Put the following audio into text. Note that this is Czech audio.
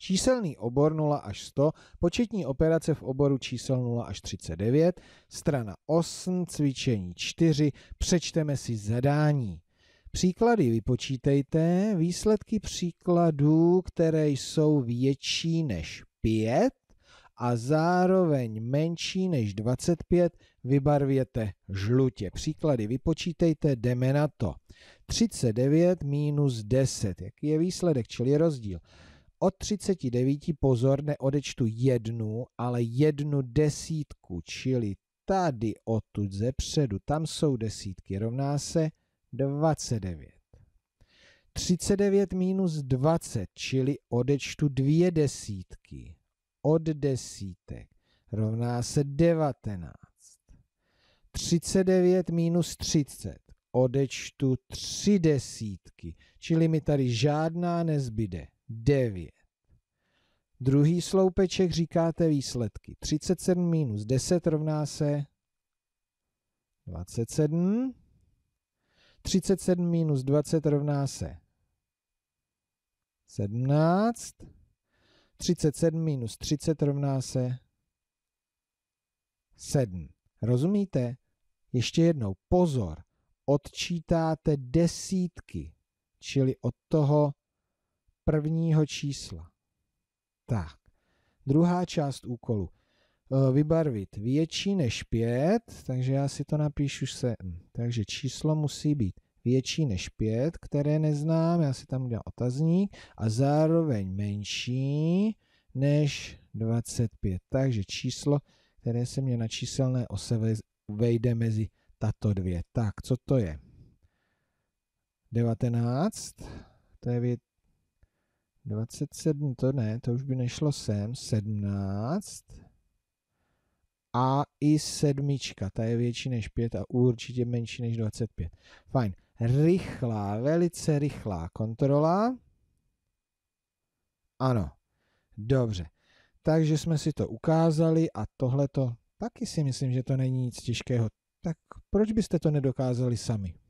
Číselný obor 0 až 100, početní operace v oboru čísel 0 až 39, strana 8, cvičení 4, přečteme si zadání. Příklady vypočítejte, výsledky příkladů, které jsou větší než 5 a zároveň menší než 25, vybarvěte žlutě. Příklady vypočítejte, jdeme na to. 39 minus 10, jaký je výsledek, čili rozdíl od 39 pozor neodečtu jednu, ale jednu desítku, čili tady odtud ze předu, tam jsou desítky, rovná se 29. 39 minus 20, čili odečtu dvě desítky od desítek, rovná se 19. 39 minus 30, odečtu tři desítky, čili mi tady žádná nezbyde. 9. Druhý sloupeček říkáte výsledky. 37 minus 10 rovná se 27. 37 minus 20 rovná se 17. 37 minus 30 rovná se 7. Rozumíte? Ještě jednou, pozor, odčítáte desítky, čili od toho prvního čísla. Tak, druhá část úkolu. E, vybarvit větší než 5, takže já si to napíšu se. Hm, takže číslo musí být větší než 5, které neznám, já si tam udělám otazník, a zároveň menší než 25. Takže číslo, které se mě na číselné ose vejde mezi tato dvě. Tak, co to je? 19, to je 27 to ne, to už by nešlo sem. 17. A i sedmička, ta je větší než 5 a určitě menší než 25. Fajn. Rychlá, velice rychlá kontrola. Ano. Dobře. Takže jsme si to ukázali a tohleto taky si myslím, že to není nic těžkého. Tak proč byste to nedokázali sami?